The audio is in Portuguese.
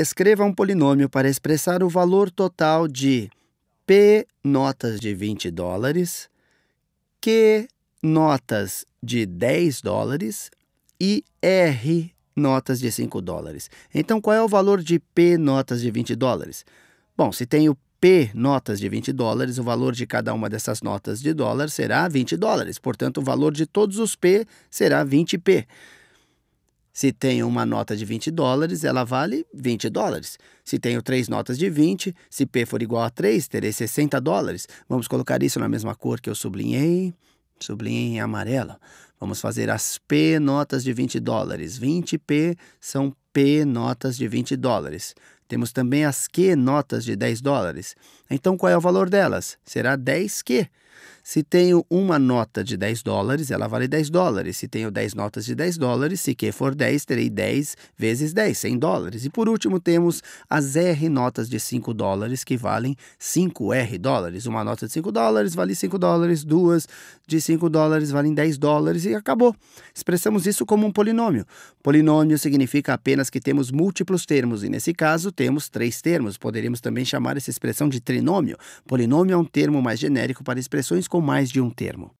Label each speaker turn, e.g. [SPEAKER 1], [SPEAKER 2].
[SPEAKER 1] Escreva um polinômio para expressar o valor total de P notas de 20 dólares, Q notas de 10 dólares e R notas de 5 dólares. Então, qual é o valor de P notas de 20 dólares? Bom, se tenho P notas de 20 dólares, o valor de cada uma dessas notas de dólar será 20 dólares. Portanto, o valor de todos os P será 20P. Se tenho uma nota de 20 dólares, ela vale 20 dólares. Se tenho três notas de 20, se P for igual a 3, terei 60 dólares. Vamos colocar isso na mesma cor que eu sublinhei. Sublinhei em amarelo. Vamos fazer as P notas de 20 dólares. 20 P são P notas de 20 dólares. Temos também as Q notas de 10 dólares. Então, qual é o valor delas? Será 10 Q. Se tenho uma nota de 10 dólares, ela vale 10 dólares. Se tenho 10 notas de 10 dólares, se Q for 10, terei 10 vezes 10, 100 dólares. E por último, temos as R notas de 5 dólares, que valem 5 R dólares. Uma nota de 5 dólares vale 5 dólares, duas de 5 dólares valem 10 dólares e acabou. Expressamos isso como um polinômio. Polinômio significa apenas que temos múltiplos termos, e nesse caso temos três termos. Poderíamos também chamar essa expressão de trinômio. Polinômio é um termo mais genérico para expressões com mais de um termo.